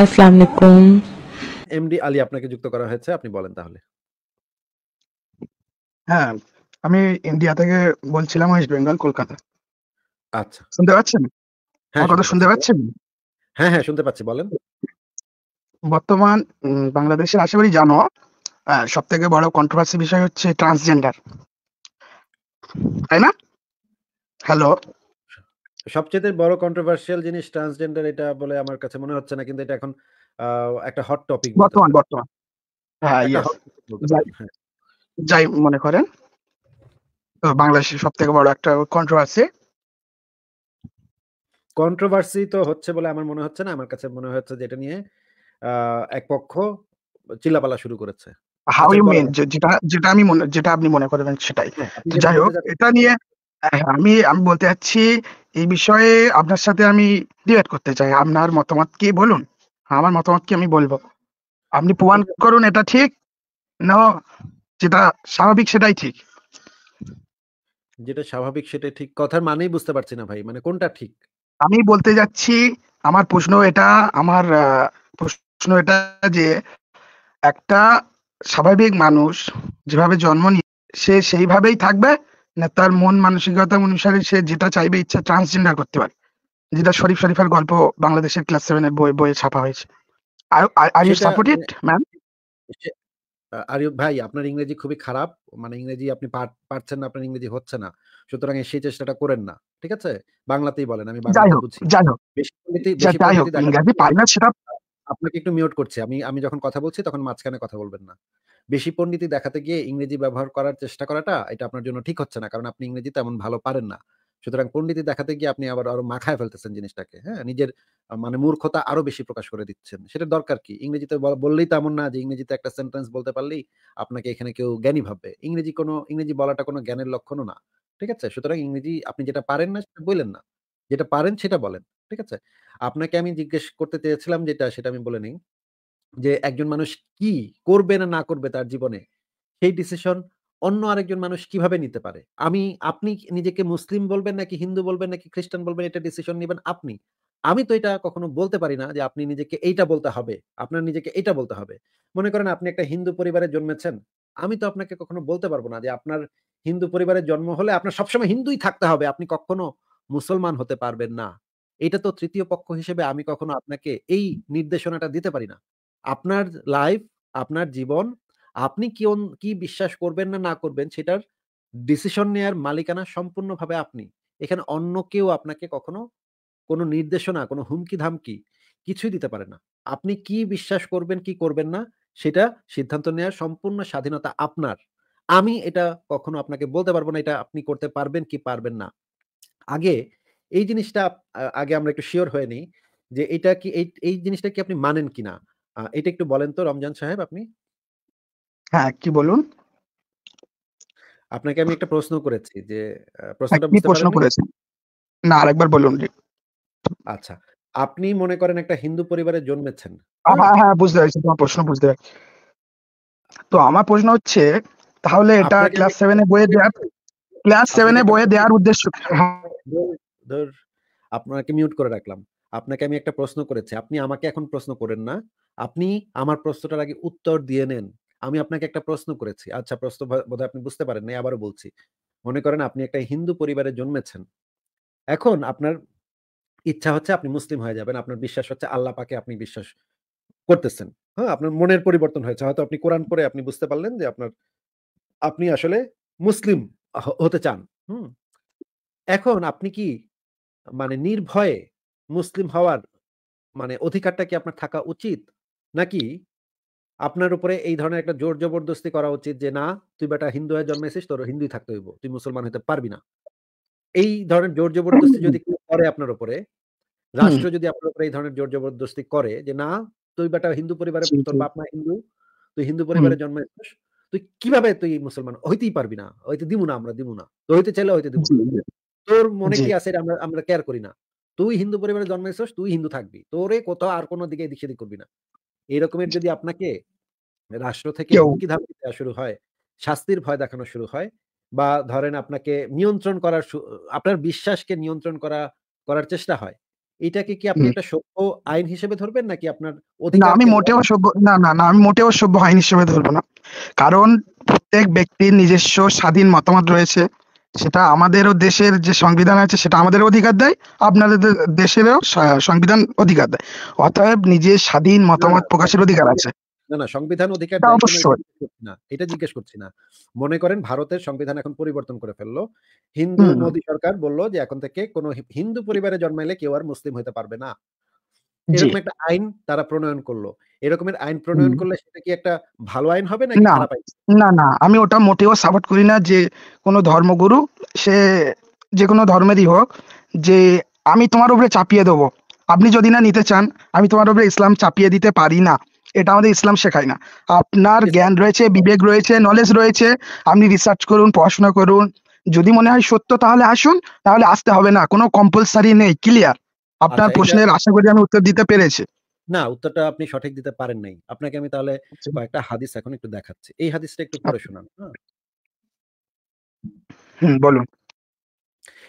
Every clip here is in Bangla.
আসসালামু আলাইকুম এমডি আলী আপনাকে যুক্ত করা হয়েছে আপনি বলেন তাহলে হ্যাঁ আমি ইন্ডিয়া থেকে বলছিলাম ওয়েস্ট বেঙ্গল কলকাতা আচ্ছা শুনতে পাচ্ছেন হ্যাঁ কথা শুনতে পাচ্ছেন হ্যাঁ হ্যাঁ শুনতে পাচ্ছি বলেন বর্তমান বাংলাদেশের আশা করি জানো সব থেকে বড় কন্ট্রোভার্সি বিষয় হচ্ছে ট্রান্সজেন্ডার তাই না হ্যালো সবচেয়ে বড় কন্ট্রোভার্সিয়াল জিনিস ট্রান্সজেন্ডার এটা বলে আমার কাছে মনে হচ্ছে না কিন্তু এটা এখন একটা হট টপিক বর্তমান বর্তমান হ্যাঁ, হ্যাঁ। যাই মনে করেন বাংলাদেশের সব থেকে বড় একটা কন্ট্রোভার্সি কন্ট্রোভার্সি তো হচ্ছে বলে আমার মনে হচ্ছে না আমার কাছে মনে হচ্ছে যে এটা নিয়ে এক পক্ষ চিল্লাপালা শুরু করেছে হাউ ইউ মিন যেটা যেটা আমি মনে যেটা আপনি মনে করবেন সেটাই হ্যাঁ, যাই হোক এটা নিয়ে হ্যাঁ, আমি আমি বলতে চাচ্ছি এই বিষয়ে আপনার সাথে আমি ডিবেট করতে চাই। আপনার মতামত কি বলুন। আমার মতামত কি আমি বলবো আপনি প্রমাণ করুন এটা ঠিক। না যেটা স্বাভাবিক সেটাই ঠিক। যেটা স্বাভাবিক সেটাই ঠিক। কথার মানেই বুঝতে পারছি না ভাই। মানে কোনটা ঠিক? আমি বলতে যাচ্ছি আমার প্রশ্ন এটা আমার প্রশ্ন এটা যে একটা স্বাভাবিক মানুষ যেভাবে জন্ম নিয়ে সে সেইভাবেই থাকবে তার মন মানসিকতা অনুসারে সে যেটা চাইবে ইচ্ছা ট্রান্সজেন্ডার করতে পারে যেটা শরীফ শরীফের গল্প বাংলাদেশের ক্লাস এর বই বইয়ে ছাপা হয়েছে are you support it ma'am ভাই আপনার ইংরেজি খুবই খারাপ মানে ইংরেজি আপনি পারছেন না আপনার ইংরেজি হচ্ছে না সুতরাং সেই চেষ্টাটা করেন না ঠিক আছে বাংলাতেই বলেন আমি বুঝি যাই হোক ইংরেজি পারি না সেটা আপনাকে একটু মিউট করছি। আমি আমি যখন কথা বলছি তখন মাঝখানে কথা বলবেন না। বেশি পণ্ডিতি দেখাতে গিয়ে ইংরেজি ব্যবহার করার চেষ্টা করাটা এটা আপনার জন্য ঠিক হচ্ছে না। কারণ আপনি ইংরেজি তেমন ভালো পারেন না। সুতরাং পণ্ডিতি দেখাতে গিয়ে আপনি আবার আরো মাখায় ফেলতেছেন জিনিসটাকে। হ্যাঁ? নিজের মানে মূর্খতা আরো বেশি প্রকাশ করে দিচ্ছেন। সেটা দরকার কি? ইংরেজিতে বললেই তো এমন না যে ইংরেজিতে একটা সেন্টেন্স বলতে পারলেই আপনাকে এখানে কেউ জ্ঞানী ভাববে। ইংরেজি কোনো ইংরেজি বলাটা কোনো জ্ঞানের লক্ষণও না। ঠিক আছে? সুতরাং ইংরেজি আপনি যেটা পারেন না সেটা বইলেন না। যেটা পারেন সেটা বলেন ঠিক আছে আপনাকে আমি জিজ্ঞেস করতে চেয়েছিলাম যেটা সেটা আমি বলে নিই যে একজন মানুষ কি করবে না না করবে তার জীবনে সেই ডিসিশন অন্য আরেকজন মানুষ কিভাবে নিতে পারে আমি আপনি নিজেকে মুসলিম বলবেন নাকি হিন্দু বলবেন নাকি খ্রিস্টান বলবেন এটা ডিসিশন নেবেন আপনি আমি তো এটা কখনো বলতে পারি না যে আপনি নিজেকে এইটা বলতে হবে আপনার নিজেকে এটা বলতে হবে মনে করেন আপনি একটা হিন্দু পরিবারে জন্মেছেন আমি তো আপনাকে কখনো বলতে পারবো না যে আপনার হিন্দু পরিবারে জন্ম হলে আপনার সবসময় হিন্দুই থাকতে হবে আপনি কখনো মুসলমান হতে পারবেন না এটা তো তৃতীয় পক্ষ হিসেবে আমি কখনো আপনাকে এই নির্দেশনাটা দিতে পারি না আপনার লাইফ আপনার জীবন আপনি কি কি বিশ্বাস করবেন না না করবেন সেটার ডিসিশন নেয়ার মালিকানা সম্পূর্ণভাবে আপনি এখানে অন্য কেউ আপনাকে কখনো কোনো নির্দেশনা কোনো হুমকি ধামকি কিছুই দিতে পারে না আপনি কি বিশ্বাস করবেন কি করবেন না সেটা সিদ্ধান্ত নেওয়ার সম্পূর্ণ স্বাধীনতা আপনার আমি এটা কখনো আপনাকে বলতে পারবো না এটা আপনি করতে পারবেন কি পারবেন না আগে এই জিনিসটা আগে আমরা একটু শিওর হয়ে নিই যে এটা কি এই জিনিসটা কি আপনি মানেন কিনা এটা একটু বলেন তো রমজান সাহেব আপনি হ্যাঁ কি বলুন আপনাকে আমি একটা প্রশ্ন করেছি যে হ্যাঁ, প্রশ্নটা বুঝতে প্রশ্ন করেছেন না আরেকবার বলুন আচ্ছা আপনি মনে করেন একটা হিন্দু পরিবারে জন্মেছেন হ্যাঁ হ্যাঁ বুঝতে পারছি তোমার প্রশ্ন বুঝতে পারছি তো আমার প্রশ্ন হচ্ছে তাহলে এটা ক্লাস সেভেনে বইয়ে দেওয়ার ক্লাস সেভেনে বইয়ে দেওয়ার উদ্দেশ্য ধর আপনাকে মিউট করে রাখলাম আপনাকে আমি একটা প্রশ্ন করেছি আপনি আমাকে এখন প্রশ্ন করেন না আপনি আমার প্রশ্নটার আগে উত্তর দিয়ে নেন আমি আপনাকে একটা প্রশ্ন করেছি আচ্ছা প্রশ্ন বোধহয় আপনি বুঝতে পারেন নাই আবারও বলছি মনে করেন আপনি একটা হিন্দু পরিবারে জন্মেছেন এখন আপনার ইচ্ছা হচ্ছে আপনি মুসলিম হয়ে যাবেন আপনার বিশ্বাস হচ্ছে আল্লাহ পাকে আপনি বিশ্বাস করতেছেন হ্যাঁ আপনার মনের পরিবর্তন হয়েছে হয়তো আপনি কোরআন পরে আপনি বুঝতে পারলেন যে আপনার আপনি আসলে মুসলিম হতে চান হুম এখন আপনি কি মানে নির্ভয়ে মুসলিম হওয়ার মানে অধিকারটা কি আপনার থাকা উচিত? নাকি আপনার উপরে এই ধরনের একটা জোর জবরদস্তি করা উচিত যে, "না, তুই বেটা হিন্দু হয়ে জন্মেছিস তোর হিন্দুই থাকতে হইব। তুই মুসলমান হতে পারবি না।" এই ধরনের জোর জবরদস্তি যদি করে আপনার উপরে, রাষ্ট্র যদি আপনার উপরে এই ধরনের জোর জবরদস্তি করে যে, "না, তুই বেটা হিন্দু পরিবারে তোর বাপ বাপ-মা হিন্দু। তুই হিন্দু পরিবারে জন্মেছিস তুই কিভাবে তুই মুসলমান হইতেই পারবি না। হইতে দিব না আমরা, দিব না। তো হইতে চাইলে হইতে দিব না।" তোর মনে কি আছে আমরা আমরা কেয়ার করি না তুই হিন্দু পরিবারে জন্মেছিস তুই হিন্দু থাকবি তোরে কোথাও আর কোনো দিকে এদিক সেদিক করবি না এরকমের যদি আপনাকে রাষ্ট্র থেকে হুমকি ধামকি দেওয়া শুরু হয় শাস্তির ভয় দেখানো শুরু হয় বা ধরেন আপনাকে নিয়ন্ত্রণ করার আপনার বিশ্বাসকে নিয়ন্ত্রণ করা করার চেষ্টা হয় এটাকে কি আপনি একটা সভ্য আইন হিসেবে ধরবেন নাকি আপনার অধিকার আমি মোটেও সভ্য না না না আমি মোটেও সভ্য আইন হিসেবে ধরবো না কারণ প্রত্যেক ব্যক্তির নিজস্ব স্বাধীন মতামত রয়েছে সেটা আমাদেরও দেশের যে সংবিধান আছে সেটা আমাদের অধিকার দেয় আপনাদের দেশেরও সংবিধান অধিকার দেয় অতএব নিজের স্বাধীন মতামত প্রকাশের অধিকার আছে না না সংবিধান অধিকার না এটা জিজ্ঞেস করছি না মনে করেন ভারতের সংবিধান এখন পরিবর্তন করে ফেললো হিন্দু মোদী সরকার বললো যে এখন থেকে কোনো হিন্দু পরিবারে জন্মাইলে কেউ আর মুসলিম হতে পারবে না এরকম একটা আইন তারা প্রণয়ন করলো এরকমের আইন প্রণয়ন করলে সেটা কি একটা ভালো আইন হবে আইন না না আমি ওটা মোটেও সাপোর্ট করি না যে কোনো ধর্মগুরু সে যে কোনো ধর্মেরই হোক যে আমি তোমার উপরে চাপিয়ে দেবো আপনি যদি না নিতে চান আমি তোমার উপরে ইসলাম চাপিয়ে দিতে পারি না এটা আমাদের ইসলাম শেখায় না আপনার জ্ঞান রয়েছে বিবেক রয়েছে নলেজ রয়েছে আপনি রিসার্চ করুন পড়াশোনা করুন যদি মনে হয় সত্য তাহলে আসুন তাহলে আসতে হবে না কোনো কম্পালসারি নেই ক্লিয়ার আপনার আচ্ছা, প্রশ্নের আশা করি আমি উত্তর দিতে পেরেছি না উত্তরটা আপনি সঠিক দিতে পারেন নাই আপনাকে আমি তাহলে আচ্ছা। কয়েকটা হাদিস এখন একটু দেখাচ্ছি এই হাদিসটা একটু পড়ে আচ্ছা। শোনান হ্যাঁ। বলুন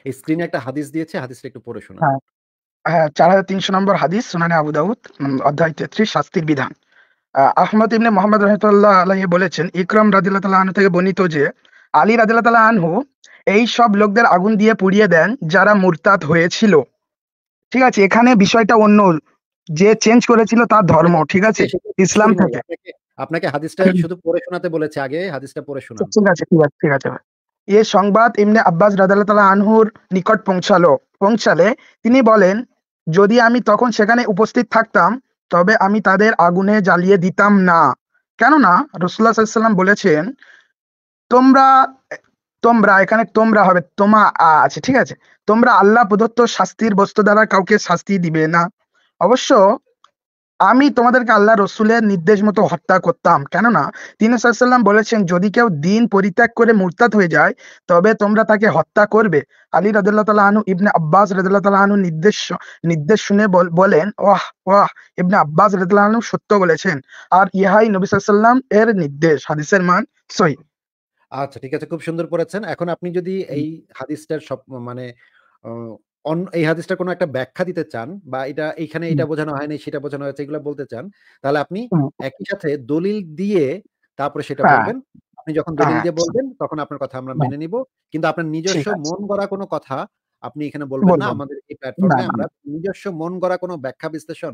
এই স্ক্রিনে একটা হাদিস দিয়েছে হাদিসটা একটু পড়ে শোনান হ্যাঁ। হ্যাঁ, চার হাজার তিনশো নম্বর হাদিস সুনানে আবু দাউদ অধ্যায় তেত্রিশ শাস্তির বিধান আহমদ ইবনে মোহাম্মদ রহমতুল্লাহ আলহি বলেছেন ইকরাম রাদিল্লাহ তাল্লাহ আনহু থেকে বর্ণিত যে আলী রাদিল্লাহ তালা আনহু এই সব লোকদের আগুন দিয়ে পুড়িয়ে দেন যারা মুরতাদ হয়েছিল ঠিক আছে এখানে বিষয়টা অন্য যে চেঞ্জ করেছিল তার ধর্ম ঠিক আছে ইসলাম থেকে আপনাকে হাদিসটা শুধু পড়ে শোনাতে বলেছে আগে হাদিসটা পড়ে শোনা ঠিক আছে ঠিক আছে ঠিক আছে এ সংবাদ ইমনে আব্বাস রাদাল্লাহ আনহুর নিকট পৌঁছালো পৌঁছালে তিনি বলেন যদি আমি তখন সেখানে উপস্থিত থাকতাম তবে আমি তাদের আগুনে জ্বালিয়ে দিতাম না কেননা রসুল্লাহ বলেছেন তোমরা তোমরা এখানে তোমরা হবে তোমা আছে ঠিক আছে তোমরা আল্লাহ প্রদত্ত শাস্তির বস্তু দ্বারা কাউকে শাস্তি দিবে না অবশ্য আমি তোমাদেরকে আল্লাহ রসুলের নির্দেশ মতো হত্যা করতাম কেননা তিনি সাল্লাম বলেছেন যদি কেউ দিন পরিত্যাগ করে মুরতাদ হয়ে যায় তবে তোমরা তাকে হত্যা করবে আলী রাজুল্লাহ তালা আনু ইবনে আব্বাস রাজুল্লাহ তালা আনু নির্দেশ নির্দেশ শুনে বলেন ওয়াহ ওয়াহ ইবনে আব্বাস রাজুল্লাহ আনু সত্য বলেছেন আর ইহাই নবী সাল্লাম এর নির্দেশ হাদিসের মান সহিদ আচ্ছা ঠিক আছে খুব সুন্দর পড়েছেন এখন আপনি যদি এই হাদিসটার সব মানে এই হাদিসটা কোনো একটা ব্যাখ্যা দিতে চান বা এটা এইখানে এটা বোঝানো হয়নি সেটা বোঝানো হয়েছে এগুলো বলতে চান তাহলে আপনি একই সাথে দলিল দিয়ে তারপরে সেটা হ্যাঁ। বলবেন আপনি যখন হ্যাঁ, দলিল হ্যাঁ, দিয়ে বলবেন তখন আপনার কথা আমরা মেনে নিব কিন্তু আপনার নিজস্ব মন গড়া কোনো কথা আপনি এখানে বলবেন না আমাদের এই প্ল্যাটফর্মে আমরা নিজস্ব মন গড়া কোনো ব্যাখ্যা বিশ্লেষণ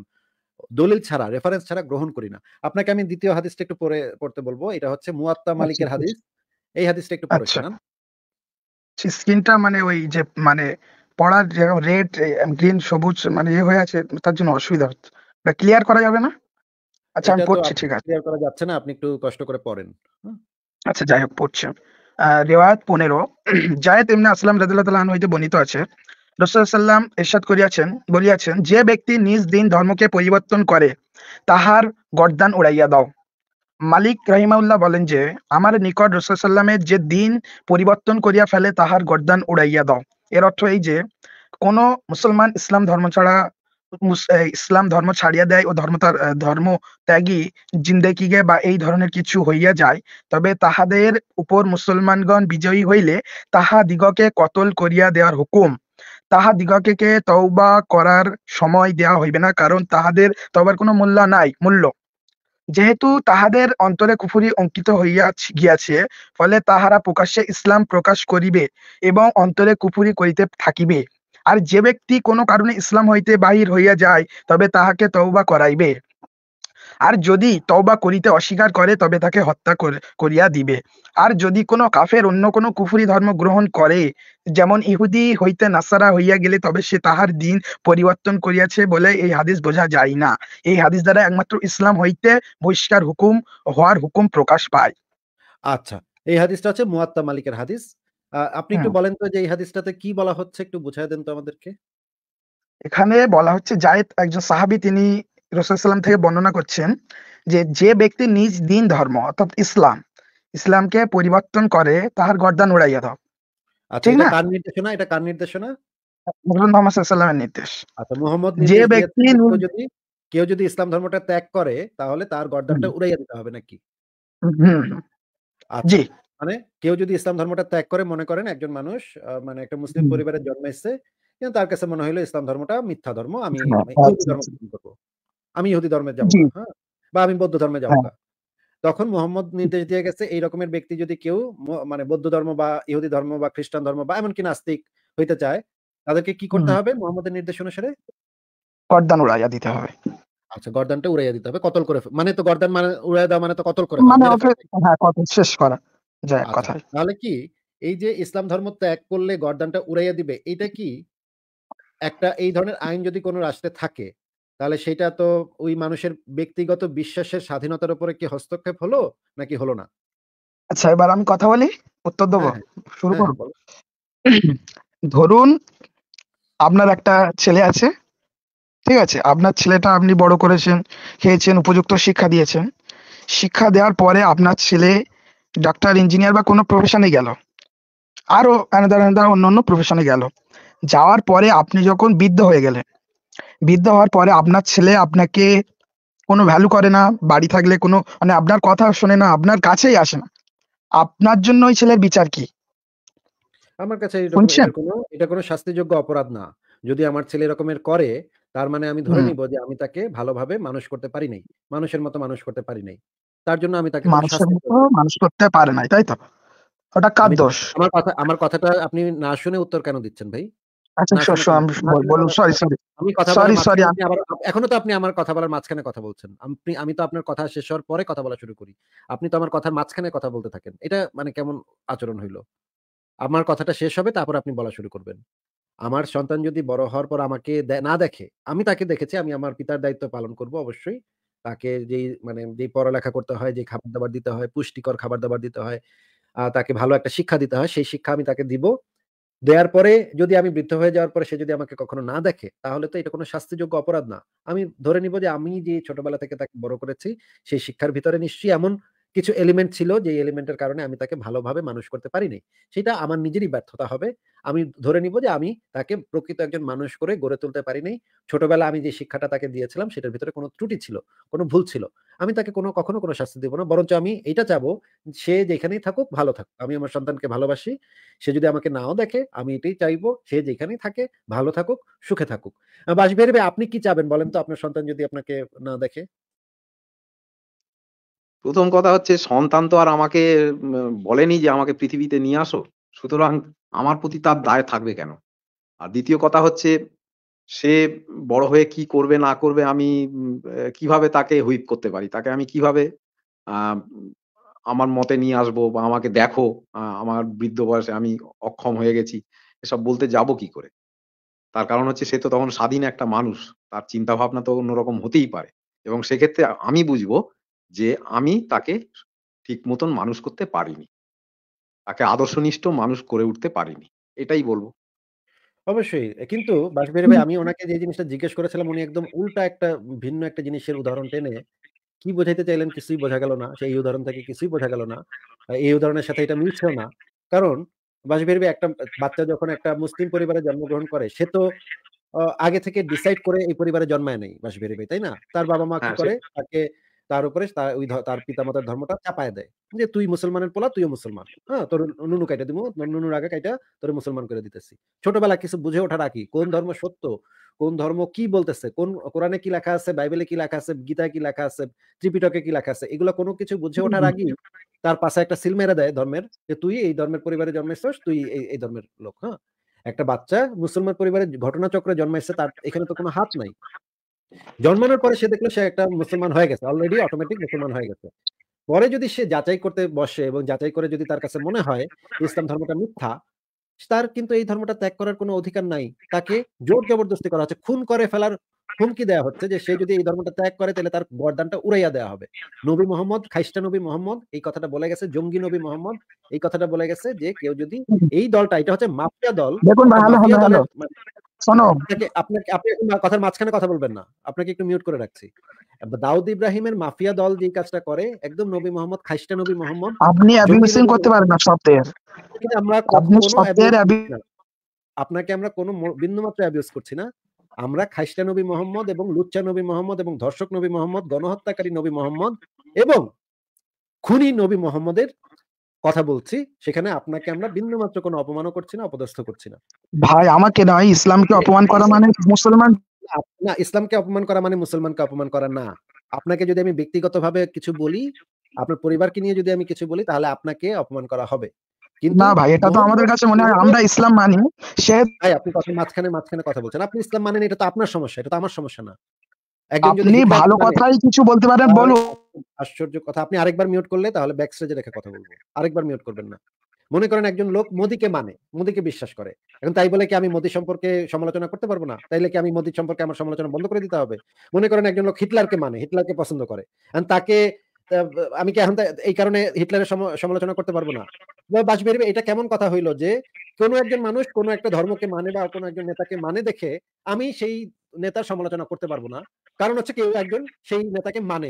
দলিল ছাড়া রেফারেন্স ছাড়া গ্রহণ করি না আপনাকে আমি দ্বিতীয় হাদিসটা একটু পরে পড়তে বলবো এটা হচ্ছে মুয়াত্তা আচ্ছা, মালিকের আচ্ছা। হাদিস এই হাদিসটা একটু পড়ে আচ্ছা। শোনান স্কিনটা মানে ওই যে মানে পড়ার যে রেড গ্রিন সবুজ মানে ইয়ে হয়ে আছে তার জন্য অসুবিধা হচ্ছে এটা ক্লিয়ার করা যাবে না আচ্ছা আমি পড়ছি আচ্ছা, ঠিক আছে ক্লিয়ার করা যাচ্ছে না আপনি একটু কষ্ট করে পড়েন আচ্ছা যাই হোক পড়ছি রেওয়ায়াত পনেরো জায়েদ ইবনে আসলাম রাদিয়াল্লাহু তাআলা হইতে বর্ণিত আছে রাসূলুল্লাহ সাল্লাম ইরশাদ করিয়াছেন বলিয়াছেন যে ব্যক্তি নিজ দিন ধর্মকে পরিবর্তন করে তাহার গর্দান উড়াইয়া দাও মালিক রাহিমাউল্লাহ বলেন যে আমার নিকট রসুলামের যে দিন পরিবর্তন করিয়া ফেলে তাহার গর্দান উড়াইয়া দাও এর অর্থ এই যে কোন মুসলমান ইসলাম ধর্ম ছাড়া ইসলাম ধর্ম ছাড়িয়া দেয় ও ধর্ম ধর্ম ত্যাগী জিন্দেগিকে বা এই ধরনের কিছু হইয়া যায় তবে তাহাদের উপর মুসলমানগণ বিজয়ী হইলে তাহা দিগকে কতল করিয়া দেওয়ার হুকুম তাহা দিগকে কে তওবা করার সময় দেয়া হইবে না কারণ তাহাদের তবার কোনো মূল্য নাই মূল্য যেহেতু তাহাদের অন্তরে কুফুরি অঙ্কিত হইয়া গিয়াছে ফলে তাহারা প্রকাশ্যে ইসলাম প্রকাশ করিবে এবং অন্তরে কুফুরি করিতে থাকিবে আর যে ব্যক্তি কোনো কারণে ইসলাম হইতে বাহির হইয়া যায় তবে তাহাকে তওবা করাইবে আর যদি তওবা করিতে অস্বীকার করে তবে তাকে হত্যা করিয়া দিবে আর যদি কোনো কাফের অন্য কোনো কুফুরি ধর্ম গ্রহণ করে যেমন ইহুদি হইতে নাসারা হইয়া গেলে তবে সে তাহার দিন পরিবর্তন করিয়াছে বলে এই হাদিস বোঝা যায় না এই হাদিস দ্বারা একমাত্র ইসলাম হইতে বহিষ্কার হুকুম হওয়ার হুকুম প্রকাশ পায় আচ্ছা এই হাদিসটা হচ্ছে মুয়াত্তা মালিকের হাদিস আপনি একটু বলেন তো যে এই হাদিসটাতে কি বলা হচ্ছে একটু বুঝাই দেন তো আমাদেরকে এখানে বলা হচ্ছে জায়েদ একজন সাহাবি তিনি রসুলাম থেকে বর্ণনা করছেন যে যে ব্যক্তি নিজ দিন ধর্ম অর্থাৎ ইসলাম ইসলামকে পরিবর্তন করে তাহার গর্দান উড়াইয়া দাও আচ্ছা, ঠিক না কার নির্দেশনা এটা কার নির্দেশনা মোহাম্মদ সাল্লামের নির্দেশ আচ্ছা মোহাম্মদ যে ব্যক্তি যদি কেউ যদি ইসলাম ধর্মটা ত্যাগ করে তাহলে তার গর্দানটা উড়াইয়া দিতে হবে নাকি আচ্ছা, জি মানে কেউ যদি ইসলাম ধর্মটা ত্যাগ করে মনে করেন একজন মানুষ মানে একটা মুসলিম পরিবারে জন্মাইছে কিন্তু তার কাছে মনে হলো ইসলাম ধর্মটা মিথ্যা ধর্ম আমি আচ্ছা, মানে ধর্ম করবো আমি ইহুদি ধর্মে যাবো হ্যাঁ বা আমি বৌদ্ধ ধর্মে যাবো হ্যাঁ। না তখন মোহাম্মদ নির্দেশ দিয়ে গেছে এই রকমের ব্যক্তি যদি কেউ মানে বৌদ্ধ ধর্ম বা ইহুদি ধর্ম বা খ্রিস্টান ধর্ম বা এমনকি নাস্তিক হইতে চায় তাদেরকে কি করতে হবে মোহাম্মদের নির্দেশ অনুসারে গর্দান উড়াইয়া দিতে হবে আচ্ছা গর্দানটা উড়াইয়া দিতে হবে কতল করে মানে তো গর্দান মানে উড়াইয়া দেওয়া মানে তো কতল করে মানে হ্যাঁ কতল শেষ করা যায় আচ্ছা, কথা তাহলে কি এই যে ইসলাম ধর্ম ত্যাগ করলে গর্দানটা উড়াইয়া দিবে এটা কি একটা এই ধরনের আইন যদি কোনো রাষ্ট্রে থাকে তাহলে সেটা তো ওই মানুষের ব্যক্তিগত বিশ্বাসের স্বাধীনতার উপরে কি হস্তক্ষেপ হলো নাকি হলো না আচ্ছা এবার আমি কথা বলি উত্তর দেবো হ্যাঁ, হ্যাঁ। শুরু হ্যাঁ। করবো ধরুন আপনার একটা ছেলে আছে ঠিক আছে আপনার ছেলেটা আপনি বড় করেছেন খেয়েছেন উপযুক্ত শিক্ষা দিয়েছেন শিক্ষা দেওয়ার পরে আপনার ছেলে ডাক্তার ইঞ্জিনিয়ার বা কোনো প্রফেশনে গেল আরো অন্য অন্য প্রফেশনে গেল যাওয়ার পরে আপনি যখন বৃদ্ধ হয়ে গেলেন বৃদ্ধ হওয়ার পরে আপনার ছেলে আপনাকে কোনো ভ্যালু করে না বাড়ি থাকলে কোনো মানে আপনার কথা শোনে না আপনার কাছেই আসে না আপনার জন্য ওই ছেলের বিচার কি আমার কাছে এটা কোনো শাস্তিযোগ্য অপরাধ না যদি আমার ছেলে এরকমের করে তার মানে আমি ধরে নিব যে আমি তাকে ভালোভাবে মানুষ করতে পারি নাই মানুষের মতো মানুষ করতে পারি নাই তার জন্য আমি তাকে মানুষ করতে পারে নাই তাই তো ওটা কার দোষ আমার কথা আমার কথাটা আপনি না শুনে উত্তর কেন দিচ্ছেন ভাই এখনো তো আপনি আমার কথা বলার মাঝখানে কথা বলছেন আপনি আমি তো আপনার কথা শেষ হওয়ার পরে কথা বলা শুরু করি আপনি তো আমার কথার মাঝখানে কথা বলতে থাকেন এটা মানে কেমন আচরণ হইলো আমার কথাটা শেষ হবে তারপর আপনি বলা শুরু করবেন আমার সন্তান যদি বড় হওয়ার পর আমাকে না দেখে আমি তাকে দেখেছি আমি আমার পিতার দায়িত্ব পালন করব অবশ্যই তাকে যেই মানে যেই পড়ালেখা করতে হয় যে খাবার দাবার দিতে হয় পুষ্টিকর খাবার দাবার দিতে হয় তাকে ভালো একটা শিক্ষা দিতে হয় সেই শিক্ষা আমি তাকে দিব দেওয়ার পরে যদি আমি বৃদ্ধ হয়ে যাওয়ার পরে সে যদি আমাকে কখনো না দেখে তাহলে তো এটা কোনো শাস্তিযোগ্য অপরাধ না আমি ধরে নিব যে আমি যে ছোটবেলা থেকে তাকে বড় করেছি সেই শিক্ষার ভিতরে নিশ্চয়ই এমন কিছু এলিমেন্ট ছিল যে এলিমেন্টের কারণে আমি তাকে ভালোভাবে মানুষ করতে পারিনি সেটা আমার নিজেরই ব্যর্থতা হবে আমি ধরে নিব যে আমি তাকে প্রকৃত একজন মানুষ করে গড়ে তুলতে পারিনি ছোটবেলা আমি যে শিক্ষাটা তাকে দিয়েছিলাম সেটার ভিতরে কোনো ত্রুটি ছিল কোনো ভুল ছিল আমি তাকে কোনো কখনো কোনো শাস্তি দেবো না বরঞ্চ আমি এটা চাবো সে যেখানেই থাকুক ভালো থাকুক আমি আমার সন্তানকে ভালোবাসি সে যদি আমাকে নাও দেখে আমি এটাই চাইবো সে যেখানেই থাকে ভালো থাকুক সুখে থাকুক বাস ভাই আপনি কি চাবেন বলেন তো আপনার সন্তান যদি আপনাকে না দেখে প্রথম কথা হচ্ছে সন্তান তো আর আমাকে বলেনি যে আমাকে পৃথিবীতে নিয়ে আসো সুতরাং আমার প্রতি তার দায় থাকবে কেন আর দ্বিতীয় কথা হচ্ছে সে বড় হয়ে কি করবে না করবে আমি কিভাবে তাকে হুইপ করতে পারি তাকে আমি কিভাবে আমার মতে নিয়ে আসবো বা আমাকে দেখো আমার বৃদ্ধ বয়সে আমি অক্ষম হয়ে গেছি এসব বলতে যাব কি করে তার কারণ হচ্ছে সে তো তখন স্বাধীন একটা মানুষ তার চিন্তা ভাবনা তো অন্যরকম হতেই পারে এবং সেক্ষেত্রে আমি বুঝবো যে আমি তাকে ঠিক মতন মানুষ করতে পারিনি তাকে আদর্শনিষ্ঠ মানুষ করে উঠতে পারিনি এটাই বলবো অবশ্যই কিন্তু বাসবির ভাই আমি ওনাকে যে জিনিসটা জিজ্ঞেস করেছিলাম উনি একদম উল্টা একটা ভিন্ন একটা জিনিসের উদাহরণ টেনে কি বোঝাইতে চাইলেন কিছুই বোঝা গেল না সেই উদাহরণ থেকে কিছুই বোঝা গেল না এই উদাহরণের সাথে এটা মিলছে না কারণ বাসবির ভাই একটা বাচ্চা যখন একটা মুসলিম পরিবারে জন্মগ্রহণ করে সে তো আগে থেকে ডিসাইড করে এই পরিবারে জন্মায় নেই বাসবির ভাই তাই না তার বাবা মা কি হ্যাঁ, করে তাকে তার উপরে ওই তার পিতামাতার ধর্মটা চাপায় দেয় যে তুই মুসলমানের পোলা তুইও মুসলমান হ্যাঁ তোর নুনু কাইটা দিব নুনুর আগে কাইটা তোর মুসলমান করে দিতেছি ছোটবেলা কিছু বুঝে ওঠা রাখি কোন ধর্ম সত্য কোন ধর্ম কি বলতেছে কোন কোরআনে কি লেখা আছে বাইবেলে কি লেখা আছে গীতায় কি লেখা আছে ত্রিপিটকে কি লেখা আছে এগুলো কোনো কিছু বুঝে ওঠার আগে তার পাশে একটা সিল মেরে দেয় ধর্মের যে তুই এই ধর্মের পরিবারে জন্মেছিস তুই এই ধর্মের লোক হ্যাঁ একটা বাচ্চা মুসলমান পরিবারের ঘটনাচক্রে জন্মাইছে তার এখানে তো কোনো হাত নাই জন্মানোর পরে সে দেখলো সে একটা মুসলমান হয়ে গেছে অলরেডি অটোমেটিক মুসলমান হয়ে গেছে পরে যদি সে যাচাই করতে বসে এবং যাচাই করে যদি তার কাছে মনে হয় ইসলাম ধর্মটা মিথ্যা তার কিন্তু এই ধর্মটা ত্যাগ করার কোনো অধিকার নাই তাকে জোর জবরদস্তি করা হচ্ছে খুন করে ফেলার হুমকি দেওয়া হচ্ছে যে সে যদি এই ধর্মটা ত্যাগ করে তাহলে তার বরদানটা উড়াইয়া দেওয়া হবে নবী মোহাম্মদ খাইস্টা নবী মোহাম্মদ এই কথাটা বলে গেছে জঙ্গি নবী মোহাম্মদ এই কথাটা বলে গেছে যে কেউ যদি এই দলটা এটা হচ্ছে মাফিয়া দল শোনো আপনাকে আপনি কথার মাঝখানে কথা বলবেন না আপনাকে একটু মিউট করে রাখছি দাউদ ইব্রাহিমের মাফিয়া দল যে কাজটা করে একদম নবী মোহাম্মদ খাইস্টা নবী মোহাম্মদ আপনি অ্যাবিউসিং করতে পারেন না সফটওয়্যার আমরা আপনি সফটওয়্যার আপনাকে আমরা কোনো বিন্দুমাত্র অ্যাবিউজ করছি না আমরা খাইস্টা নবী মোহাম্মদ এবং লুচ্চা নবী মোহাম্মদ এবং ধর্ষক নবী মোহাম্মদ গণহত্যাকারী নবী মোহাম্মদ এবং খুনি নবী মোহাম্মদের কথা বলছি সেখানে আপনাকে আমরা বিন্দুমাত্র কোনো অপমানও করছি না অপদস্থ করছি না ভাই আমাকে নয় ইসলামকে অপমান করা মানে মুসলমান না ইসলামকে অপমান করা মানে মুসলমানকে অপমান করা না আপনাকে যদি আমি ব্যক্তিগতভাবে কিছু বলি আপনার পরিবারকে নিয়ে যদি আমি কিছু বলি তাহলে আপনাকে অপমান করা হবে কিন্তু না ভাই এটা তো আমাদের কাছে মনে হয় আমরা ইসলাম মানি সে ভাই আপনি কথা মাঝখানে মাঝখানে কথা বলছেন আপনি ইসলাম মানেন এটা তো আপনার সমস্যা এটা তো আমার সমস্যা না একজন যদি ভালো মানে কথাই কিছু বলতে পারেন বলুন আশ্চর্য কথা আপনি আরেকবার মিউট করলে তাহলে ব্যাক স্টেজে রেখে কথা বলবো আরেকবার মিউট করবেন না মনে করেন একজন লোক মোদিকে মানে মোদিকে বিশ্বাস করে এখন তাই বলে কি আমি মোদি সম্পর্কে সমালোচনা করতে পারবো না তাইলে কি আমি মোদি সম্পর্কে আমার সমালোচনা বন্ধ করে দিতে হবে মনে করেন একজন লোক হিটলারকে মানে হিটলারকে পছন্দ করে এখন তাকে আমি কি এখন এই কারণে হিটলারের সমালোচনা করতে পারবো না বাজপেয়ী এটা কেমন কথা হইলো যে কোন একজন মানুষ কোন একটা ধর্মকে মানে বা কোন একজন নেতাকে মানে দেখে আমি সেই নেতার সমালোচনা করতে পারবো না কারণ হচ্ছে কেউ একজন সেই নেতাকে মানে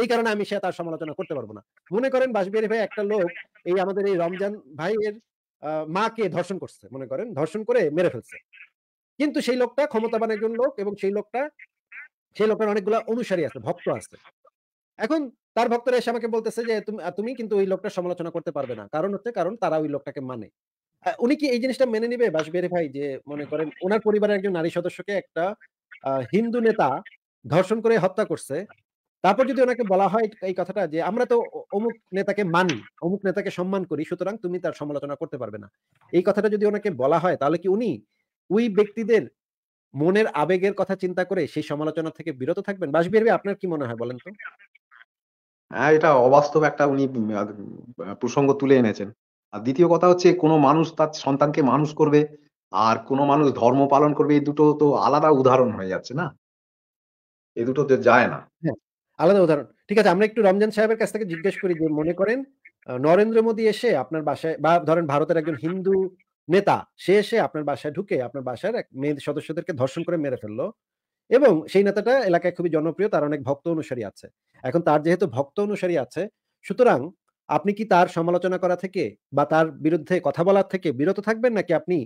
এই কারণে আমি সে তার সমালোচনা করতে পারবো না মনে করেন বাসবিহারী ভাই একটা লোক এই আমাদের এই রমজান ভাইয়ের মাকে ধর্ষণ করছে মনে করেন ধর্ষণ করে মেরে ফেলছে কিন্তু সেই লোকটা ক্ষমতাবান একজন লোক এবং সেই লোকটা সেই লোকটার অনেকগুলো অনুসারী আছে ভক্ত আছে এখন তার ভক্তরা এসে আমাকে বলতেছে যে তুমি কিন্তু ওই লোকটা সমালোচনা করতে পারবে না কারণ হচ্ছে কারণ তারা ওই লোকটাকে মানে উনি কি এই জিনিসটা মেনে নিবে বাসবিহারী ভাই যে মনে করেন ওনার পরিবারের একজন নারী সদস্যকে একটা হিন্দু নেতা ধর্ষণ করে হত্যা করছে তারপর যদি ওনাকে বলা হয় এই কথাটা যে আমরা তো অমুক নেতাকে মানি অমুক নেতাকে সম্মান করি সুতরাং তুমি তার সমালোচনা করতে পারবে না এই কথাটা যদি ওনাকে বলা হয় তাহলে কি উনি ওই ব্যক্তিদের মনের আবেগের কথা চিন্তা করে সেই সমালোচনা থেকে বিরত থাকবেন বাসবিহারবি আপনার কি মনে হয় বলেন তো হ্যাঁ এটা অবাস্তব একটা উনি প্রসঙ্গ তুলে এনেছেন আর দ্বিতীয় কথা হচ্ছে কোনো মানুষ তার সন্তানকে মানুষ করবে আর কোনো মানুষ ধর্ম পালন করবে এই দুটো তো আলাদা উদাহরণ হয়ে যাচ্ছে না এই দুটো যায় না হ্যাঁ। আলাদা উদাহরণ ঠিক আছে আমরা একটু রমজান সাহেবের কাছ থেকে জিজ্ঞেস করি যে মনে করেন নরেন্দ্র মোদী এসে আপনার বাসায় বা ধরেন ভারতের একজন হিন্দু নেতা সে এসে আপনার বাসায় ঢুকে আপনার বাসার এক মেয়ে সদস্যদেরকে ধর্ষণ করে মেরে ফেললো এবং সেই নেতাটা এলাকায় খুবই জনপ্রিয় তার অনেক ভক্ত অনুসারী আছে এখন তার যেহেতু ভক্ত অনুসারী আছে সুতরাং আপনি কি তার সমালোচনা করা থেকে বা তার বিরুদ্ধে কথা বলার থেকে বিরত থাকবেন নাকি আপনি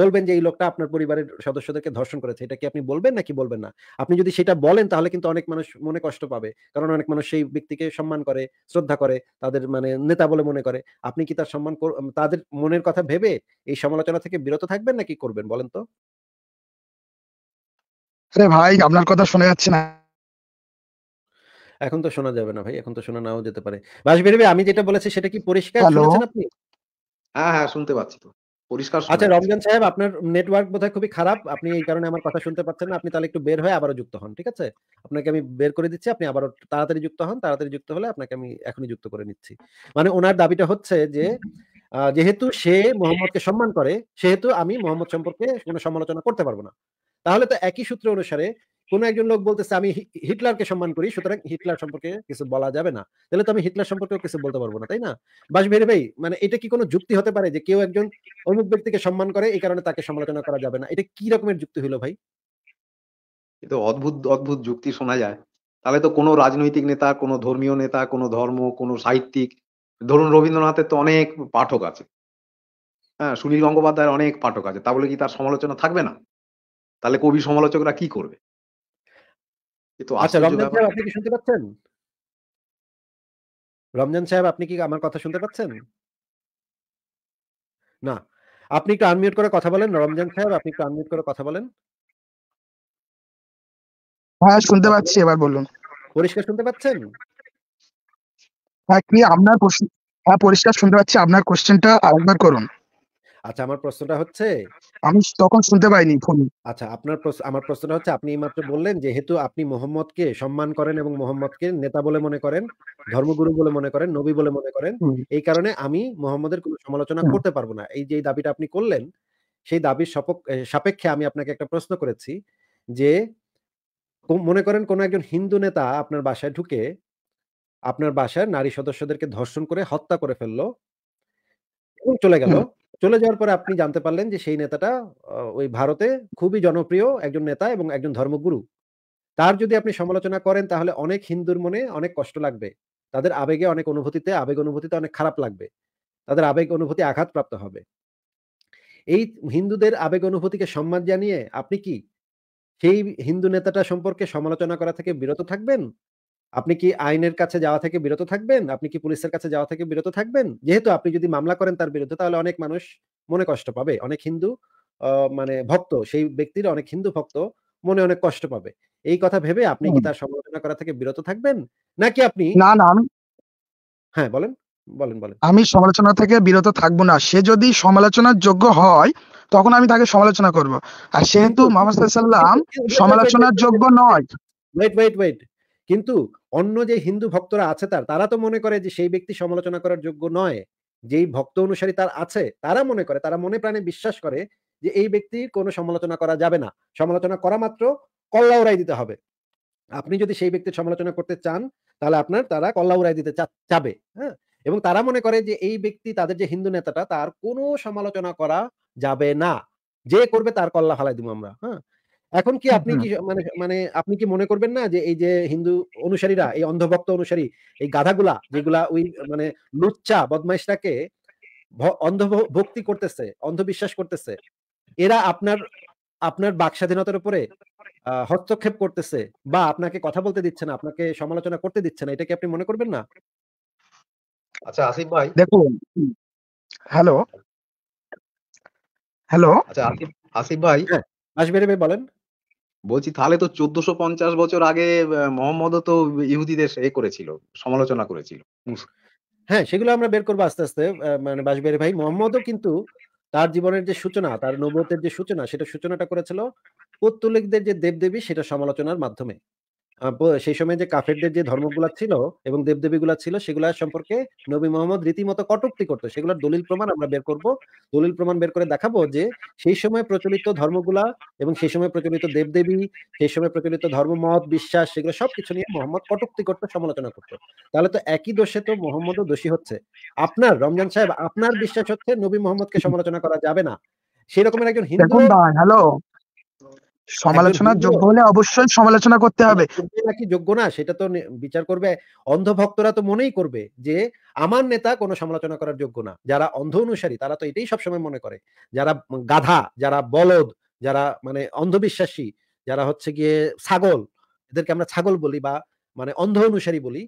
বলবেন যে এই লোকটা আপনার পরিবারের সদস্যদেরকে ধর্ষণ করেছে এটা কি আপনি বলবেন নাকি বলবেন না আপনি যদি সেটা বলেন তাহলে কিন্তু অনেক মানুষ মনে কষ্ট পাবে কারণ অনেক মানুষ সেই ব্যক্তিকে সম্মান করে শ্রদ্ধা করে তাদের মানে নেতা বলে মনে করে আপনি কি তার সম্মান তাদের মনের কথা ভেবে এই সমালোচনা থেকে বিরত থাকবেন নাকি করবেন বলেন তো ভাই আপনার কথা শোনা যাচ্ছে না এখন তো শোনা যাবে না ভাই এখন তো শোনা নাও যেতে পারে বাসবির আমি যেটা বলেছি সেটা কি পরিষ্কার শুনেছেন আপনি হ্যাঁ হ্যাঁ শুনতে পাচ্ছি তো পরিষ্কার আচ্ছা রমজান সাহেব আপনার নেটওয়ার্ক বোধহয় খুবই খারাপ আপনি এই কারণে আমার কথা শুনতে পাচ্ছেন না আপনি তাহলে একটু বের হয়ে আবারও যুক্ত হন ঠিক আছে আপনাকে আমি বের করে দিচ্ছি আপনি আবারও তাড়াতাড়ি যুক্ত হন তাড়াতাড়ি যুক্ত হলে আপনাকে আমি এখনই যুক্ত করে নিচ্ছি মানে ওনার দাবিটা হচ্ছে যে যেহেতু সে মোহাম্মদকে সম্মান করে সেহেতু আমি মোহাম্মদ সম্পর্কে কোনো সমালোচনা করতে পারবো না তাহলে তো একই সূত্র অনুসারে কোন একজন লোক বলতেছে আমি হিটলারকে সম্মান করি সুতরাং হিটলার সম্পর্কে কিছু বলা যাবে না তাহলে তো আমি হিটলার সম্পর্কেও কিছু বলতে পারবো না তাই না ভেরি ভাই মানে এটা কি কোনো যুক্তি হতে পারে যে কেউ একজন অমুক ব্যক্তিকে সম্মান করে এই কারণে তাকে সমালোচনা করা যাবে না এটা কি রকমের যুক্তি হলো ভাই এটা অদ্ভুত অদ্ভুত যুক্তি শোনা যায় তাহলে তো কোনো রাজনৈতিক নেতা কোনো ধর্মীয় নেতা কোনো ধর্ম কোনো সাহিত্যিক ধরুন রবীন্দ্রনাথের তো অনেক পাঠক আছে হ্যাঁ সুনীল গঙ্গোপাধ্যায়ের অনেক পাঠক আছে তাহলে কি তার সমালোচনা থাকবে না তাহলে কবি সমালোচকরা কি করবে আচ্ছা, রমজান সাহেব আপনি কি রমজান সাহেব আপনি কি আমার কথা শুনতে পাচ্ছেন না আপনি একটু আনমিউট করে কথা বলেন রমজান সাহেব আপনি একটু আনমিউট করে কথা বলেন হ্যাঁ শুনতে পাচ্ছি এবার বলুন পরিষ্কার শুনতে পাচ্ছেন হ্যাঁ কি আপনার প্রশ্ন হ্যাঁ পরিষ্কার শুনতে পাচ্ছি আপনার কোশ্চেনটা আরেকবার করুন আচ্ছা আমার প্রশ্নটা হচ্ছে আমি তখন শুনতে পাইনি ফোন আচ্ছা আপনার আমার প্রশ্নটা হচ্ছে আপনি এইমাত্র বললেন যেহেতু আপনি মোহাম্মদকে সম্মান করেন এবং মোহাম্মদকে নেতা বলে মনে করেন ধর্মগুরু বলে মনে করেন নবী বলে মনে করেন এই কারণে আমি মোহাম্মদের কোনো সমালোচনা করতে পারবো না এই যে দাবিটা আপনি করলেন সেই দাবির সাপেক্ষে আমি আপনাকে একটা প্রশ্ন করেছি যে মনে করেন কোন একজন হিন্দু নেতা আপনার বাসায় ঢুকে আপনার বাসায় নারী সদস্যদেরকে ধর্ষণ করে হত্যা করে ফেললো চলে গেল চলে যাওয়ার পরে আপনি জানতে পারলেন যে সেই নেতাটা ওই ভারতে খুবই জনপ্রিয় একজন নেতা এবং একজন ধর্মগুরু তার যদি আপনি সমালোচনা করেন তাহলে অনেক হিন্দুর মনে অনেক কষ্ট লাগবে তাদের আবেগে অনেক অনুভূতিতে আবেগ অনুভূতিতে অনেক খারাপ লাগবে তাদের আবেগ অনুভূতি আঘাতপ্রাপ্ত হবে এই হিন্দুদের আবেগ অনুভূতিকে সম্মান জানিয়ে আপনি কি সেই হিন্দু নেতাটা সম্পর্কে সমালোচনা করা থেকে বিরত থাকবেন আপনি কি আইনের কাছে যাওয়া থেকে বিরত থাকবেন আপনি কি পুলিশের কাছে যাওয়া থেকে বিরত থাকবেন যেহেতু আপনি যদি মামলা করেন তার বিরুদ্ধে তাহলে অনেক মানুষ মনে কষ্ট পাবে অনেক হিন্দু মানে ভক্ত সেই ব্যক্তির অনেক হিন্দু ভক্ত মনে অনেক কষ্ট পাবে এই কথা ভেবে আপনি কি তার সমালোচনা করা থেকে বিরত থাকবেন নাকি আপনি না না আমি হ্যাঁ বলেন বলেন বলেন আমি সমালোচনা থেকে বিরত থাকবো না সে যদি সমালোচনার যোগ্য হয় তখন আমি তাকে সমালোচনা করব আর সেহেতু মোহাম্মদ সাল্লাম সমালোচনার যোগ্য নয় ওয়েট ওয়েট ওয়েট কিন্তু অন্য যে হিন্দু ভক্তরা আছে তার তারা তো মনে করে যে সেই ব্যক্তি সমালোচনা করার যোগ্য নয় যেই ভক্ত অনুসারী তার আছে তারা মনে করে তারা মনে প্রাণে বিশ্বাস করে যে এই ব্যক্তি কোনো সমালোচনা করা যাবে না সমালোচনা করা মাত্র কল্লা উড়াই দিতে হবে আপনি যদি সেই ব্যক্তির সমালোচনা করতে চান তাহলে আপনার তারা কল্লা উড়াই দিতে চাবে হ্যাঁ এবং তারা মনে করে যে এই ব্যক্তি তাদের যে হিন্দু নেতাটা তার কোনো সমালোচনা করা যাবে না যে করবে তার কল্লা ফালাই দিব আমরা হ্যাঁ এখন কি আপনি কি মানে মানে আপনি কি মনে করবেন না যে এই যে হিন্দু অনুসারীরা এই অন্ধভক্ত অনুসারী এই গাধাগুলা যেগুলা ওই মানে লুচ্চা বদমাইশটাকে অন্ধভক্তি করতেছে অন্ধবিশ্বাস করতেছে এরা আপনার আপনার বাক স্বাধীনতার উপরে হস্তক্ষেপ করতেছে বা আপনাকে কথা বলতে দিচ্ছে না আপনাকে সমালোচনা করতে দিচ্ছে না এটা কি আপনি মনে করবেন না আচ্ছা আসিফ ভাই দেখুন হ্যালো হ্যালো আচ্ছা আসিফ আসিফ ভাই হ্যাঁ, আসবে বলেন বলছি তাহলে তো চোদ্দশো পঞ্চাশ বছর আগে মোহাম্মদও তো ইহুদিদের এ করেছিল সমালোচনা করেছিল হ্যাঁ সেগুলো আমরা বের করবো আস্তে আস্তে মানে বাসবের ভাই মোহাম্মদও কিন্তু তার জীবনের যে সূচনা তার নবতের যে সূচনা সেটা সূচনাটা করেছিল পৌত্তলিকদের যে দেবদেবী সেটা সমালোচনার মাধ্যমে সেই সময় যে কাফেরদের যে ধর্মগুলা ছিল এবং দেবদেবীগুলা ছিল সেগুলা সম্পর্কে নবী মোহাম্মদ রীতিমতো কটুক্তি করতো সেগুলোর দলিল প্রমাণ আমরা বের করব দলিল প্রমাণ বের করে দেখাবো যে সেই সময় প্রচলিত ধর্মগুলা এবং সেই সময় প্রচলিত দেবদেবী সেই সময় প্রচলিত ধর্মমত বিশ্বাস সেগুলো সবকিছু নিয়ে মোহাম্মদ কটুক্তি করতো সমালোচনা করতো তাহলে তো একই দোষে তো মোহাম্মদও দোষী হচ্ছে আপনার রমজান সাহেব আপনার বিশ্বাস হচ্ছে নবী মোহাম্মদকে সমালোচনা করা যাবে না সেরকমের একজন হিন্দু হ্যালো সমালোচনার যোগ্য হলে অবশ্যই সমালোচনা করতে হবে নাকি যোগ্য না সেটা তো বিচার করবে অন্ধ ভক্তরা তো মনেই করবে যে আমার নেতা কোনো সমালোচনা করার যোগ্য না যারা অন্ধ অনুসারী তারা তো এটাই সবসময় মনে করে যারা গাধা যারা বলদ যারা মানে অন্ধবিশ্বাসী যারা হচ্ছে গিয়ে ছাগল এদেরকে আমরা ছাগল বলি বা মানে অন্ধ অনুসারী বলি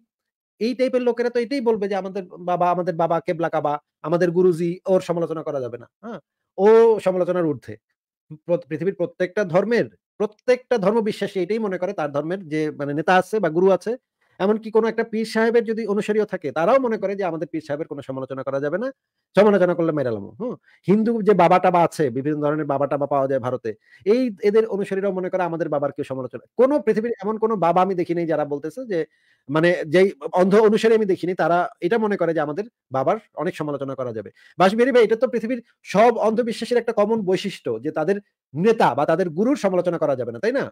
এই টাইপের লোকেরা তো এটাই বলবে যে আমাদের বাবা আমাদের বাবা কেবলা কাবা আমাদের গুরুজি ওর সমালোচনা করা যাবে না হ্যাঁ ও সমালোচনার ঊর্ধ্বে পৃথিবীর প্রত্যেকটা ধর্মের প্রত্যেকটা ধর্ম বিশ্বাসী এটাই মনে করে তার ধর্মের যে মানে নেতা আছে বা গুরু আছে এমনকি কোনো একটা পীর সাহেবের যদি অনুসারীও থাকে তারাও মনে করে যে আমাদের পীর সাহেবের কোনো সমালোচনা করা যাবে না সমালোচনা করলে মেরালামো হ্যাঁ হিন্দু যে বাবা টাবা আছে বিভিন্ন ধরনের বাবা টাবা পাওয়া যায় ভারতে এই এদের অনুসারীরাও মনে করে আমাদের বাবার কেউ সমালোচনা কোনো পৃথিবীর এমন কোনো বাবা আমি দেখিনি যারা বলতেছে যে মানে যেই অন্ধ অনুসারী আমি দেখিনি তারা এটা মনে করে যে আমাদের বাবার অনেক সমালোচনা করা যাবে বাসবিহারী ভাই এটা তো পৃথিবীর সব অন্ধবিশ্বাসের একটা কমন বৈশিষ্ট্য যে তাদের নেতা বা তাদের গুরুর সমালোচনা করা যাবে না তাই না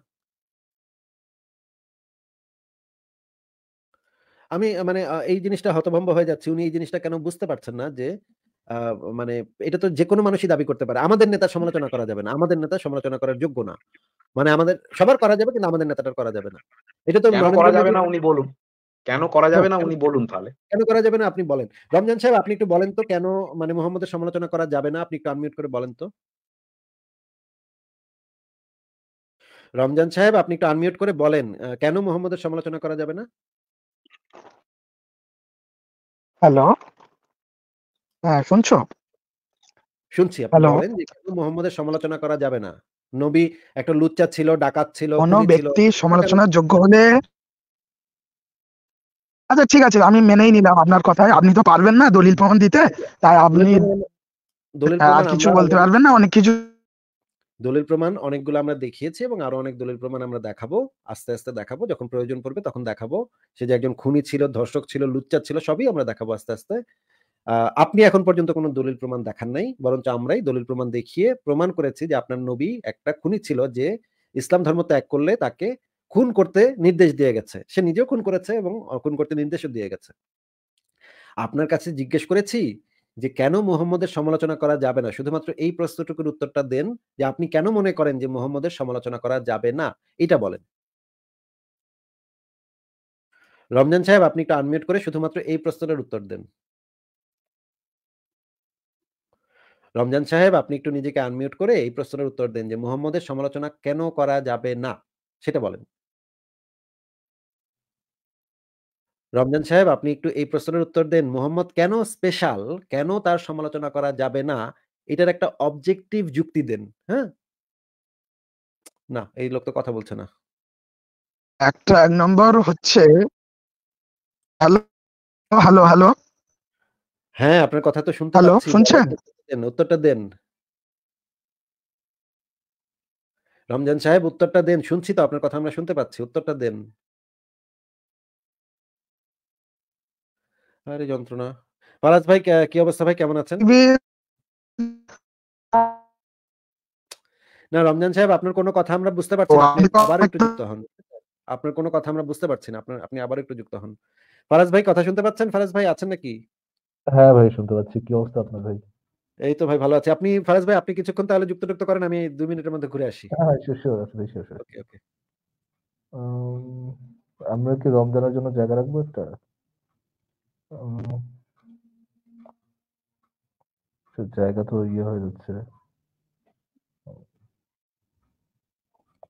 আমি মানে এই জিনিসটা হতভম্ব হয়ে যাচ্ছি উনি এই জিনিসটা কেন বুঝতে পারছেন না যে মানে এটা তো যে কোনো মানুষই দাবি করতে পারে আমাদের নেতা সমালোচনা করা যাবে না আমাদের নেতা সমালোচনা করার যোগ্য না মানে আমাদের সবার করা যাবে কিন্তু আমাদের নেতাটা করা যাবে না এটা তো করা যাবে না উনি বলুন কেন করা যাবে না উনি বলুন তাহলে কেন করা যাবে না আপনি বলেন রমজান সাহেব আপনি একটু বলেন তো কেন মানে মোহাম্মদের সমালোচনা করা যাবে না আপনি একটু আনমিউট করে বলেন তো রমজান সাহেব আপনি একটু আনমিউট করে বলেন কেন মোহাম্মদের সমালোচনা করা যাবে না হ্যালো হ্যাঁ শুনছো শুনছি আপনি বলেন যে সমালোচনা করা যাবে না নবী একটা লুচ্চা ছিল ডাকাত ছিল কোন ব্যক্তি সমালোচনার যোগ্য হলে আচ্ছা ঠিক আছে আমি মেনেই নিলাম আপনার কথায় আপনি তো পারবেন না দলিল প্রমাণ দিতে তাই আপনি দলিল আর কিছু বলতে পারবেন না অনেক কিছু দলিল প্রমাণ অনেকগুলো আমরা দেখিয়েছি এবং আরো অনেক দলিল প্রমাণ আমরা দেখাবো আস্তে আস্তে দেখাবো যখন প্রয়োজন পড়বে তখন দেখাবো সে যে একজন খুনি ছিল ধর্ষক ছিল লুচ্চা ছিল সবই আমরা দেখাবো আস্তে আস্তে আপনি এখন পর্যন্ত কোনো দলিল প্রমাণ দেখান নাই বরঞ্চ আমরাই দলিল প্রমাণ দেখিয়ে প্রমাণ করেছি যে আপনার নবী একটা খুনি ছিল যে ইসলাম ধর্ম ত্যাগ করলে তাকে খুন করতে নির্দেশ দিয়ে গেছে সে নিজেও খুন করেছে এবং খুন করতে নির্দেশও দিয়ে গেছে আপনার কাছে জিজ্ঞেস করেছি যে কেন মোহাম্মদের সমালোচনা করা যাবে না শুধুমাত্র এই প্রশ্নটুকুর উত্তরটা দেন যে আপনি কেন মনে করেন যে মোহাম্মদের সমালোচনা করা যাবে না এটা বলেন রমজান সাহেব আপনি একটু আনমিউট করে শুধুমাত্র এই প্রশ্নটার উত্তর দেন রমজান সাহেব আপনি একটু নিজেকে আনমিউট করে এই প্রশ্নের উত্তর দেন যে মোহাম্মদের সমালোচনা কেন করা যাবে না সেটা বলেন রমজান সাহেব আপনি একটু এই প্রশ্নের উত্তর দেন। মোহাম্মদ কেন স্পেশাল? কেন তার সমালোচনা করা যাবে না? এটার একটা অবজেক্টিভ যুক্তি দেন। হ্যাঁ? না, এই লোক তো কথা বলছে না। একটা এক নম্বর হচ্ছে হ্যালো, হ্যালো, হ্যালো। হ্যাঁ, আপনার কথা তো শুনতে হ্যালো, পাচ্ছি। শুনছেন? দেন, উত্তরটা দেন। রমজান সাহেব উত্তরটা দেন। শুনছি তো আপনার কথা আমরা শুনতে পাচ্ছি। উত্তরটা দেন। আরে যন্ত্রণা পারাজ ভাই কি অবস্থা ভাই কেমন আছেন না রমজান সাহেব আপনার কোনো কথা আমরা বুঝতে পারছি না আবার একটু যুক্ত হন আপনার কোনো কথা আমরা বুঝতে পারছি না আপনার আপনি আবার একটু যুক্ত হন ফারাজ ভাই কথা শুনতে পাচ্ছেন ফারাজ ভাই আছেন নাকি হ্যাঁ ভাই শুনতে পাচ্ছি কি অবস্থা আপনার ভাই এই তো ভাই ভালো আছি আপনি ফারাজ ভাই আপনি কিছুক্ষণ তাহলে যুক্ত যুক্ত করেন আমি দুই মিনিটের মধ্যে ঘুরে আসি হ্যাঁ ওকে ওকে আমরা কি রমজানের জন্য জায়গা রাখবো একটা জায়গা তো ইয়ে হয়ে যাচ্ছে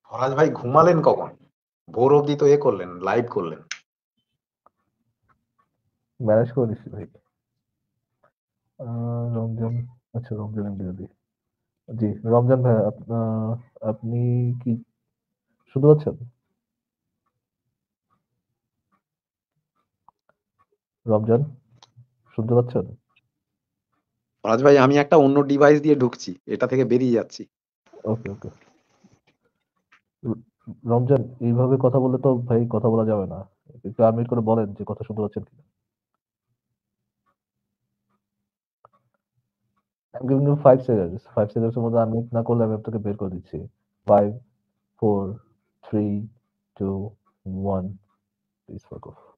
ফরাজ ভাই ঘুমালেন কখন ভোর অব্দি তো এ করলেন লাইভ করলেন ম্যানেজ করে নিচ্ছি ভাই রমজান আচ্ছা রমজান বিরোধী জি রমজান ভাই আপনি কি শুনতে পাচ্ছেন রমজান শুনতে পাচ্ছেন রাজ ভাই আমি একটা অন্য ডিভাইস দিয়ে ঢুকছি এটা থেকে বেরিয়ে যাচ্ছি ওকে ওকে রমজান এইভাবে কথা বলে তো ভাই কথা বলা যাবে না একটু আনমিউট করে বলেন যে কথা শুনতে পাচ্ছেন কিনা আমি গিভিং ইউ 5 সেকেন্ডস 5 সেকেন্ডস মধ্যে আমি না করলে আমি আপনাকে বের করে দিচ্ছি 5 4 3 2 1 Please fuck